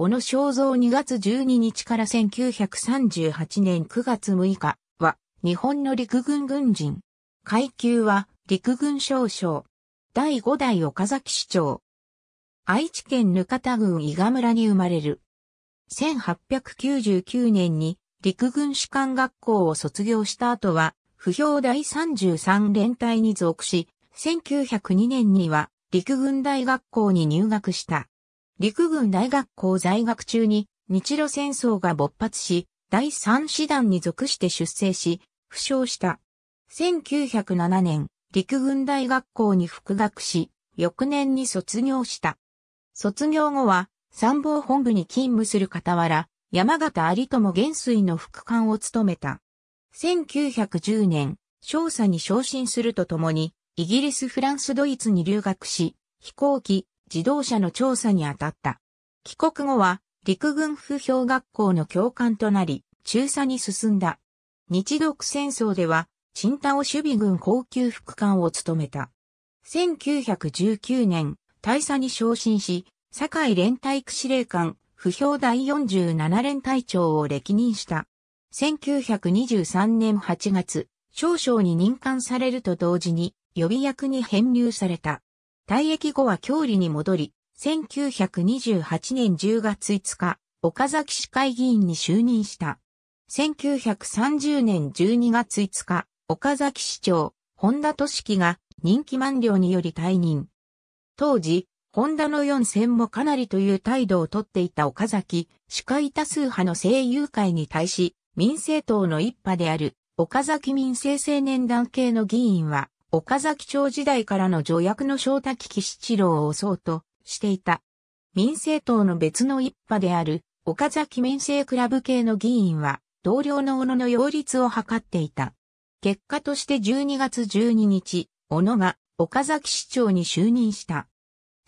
小野正造2月12日から1938年9月6日は、日本の陸軍軍人。階級は、陸軍少将。第5代岡崎市長。愛知県かた郡伊賀村に生まれる。1899年に陸軍士官学校を卒業した後は、不評第33連隊に属し、1902年には陸軍大学校に入学した。陸軍大学校在学中に日露戦争が勃発し、第三師団に属して出征し、負傷した。1907年、陸軍大学校に復学し、翌年に卒業した。卒業後は、参謀本部に勤務する傍ら、山形有友元帥の副官を務めた。1910年、少佐に昇進するとともに、イギリス・フランス・ドイツに留学し、飛行機、自動車の調査に当たった。帰国後は陸軍不評学校の教官となり、中佐に進んだ。日独戦争では、チンタ守備軍高級副官を務めた。1919年、大佐に昇進し、堺連隊区司令官、不評第47連隊長を歴任した。1923年8月、少将に任官されると同時に予備役に編入された。退役後は郷里に戻り、1928年10月5日、岡崎市会議員に就任した。1930年12月5日、岡崎市長、本田俊樹が任期満了により退任。当時、本田の4選もかなりという態度をとっていた岡崎、市会多数派の声優会に対し、民政党の一派である岡崎民政青年団系の議員は、岡崎町時代からの助役の正滝喜七郎を押そうとしていた。民政党の別の一派である岡崎民政クラブ系の議員は同僚の小野の擁立を図っていた。結果として12月12日、小野が岡崎市長に就任した。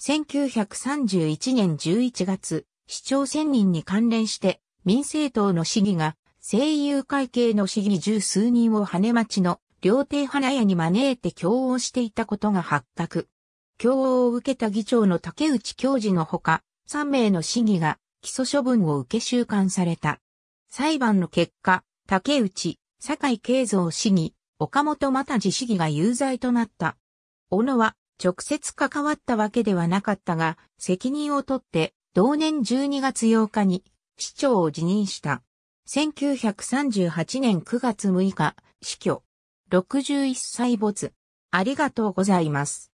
1931年11月、市長選任に関連して民政党の市議が声優会系の市議十数人を跳ね待ちの両亭花屋に招いて共応していたことが発覚。応を受けた議長の竹内教授のほか、3名の市議が基礎処分を受け収監された。裁判の結果、竹内、酒井慶三市議、岡本又次市議が有罪となった。小野は直接関わったわけではなかったが、責任を取って同年12月8日に市長を辞任した。1938年9月6日、死去。61歳没。ありがとうございます。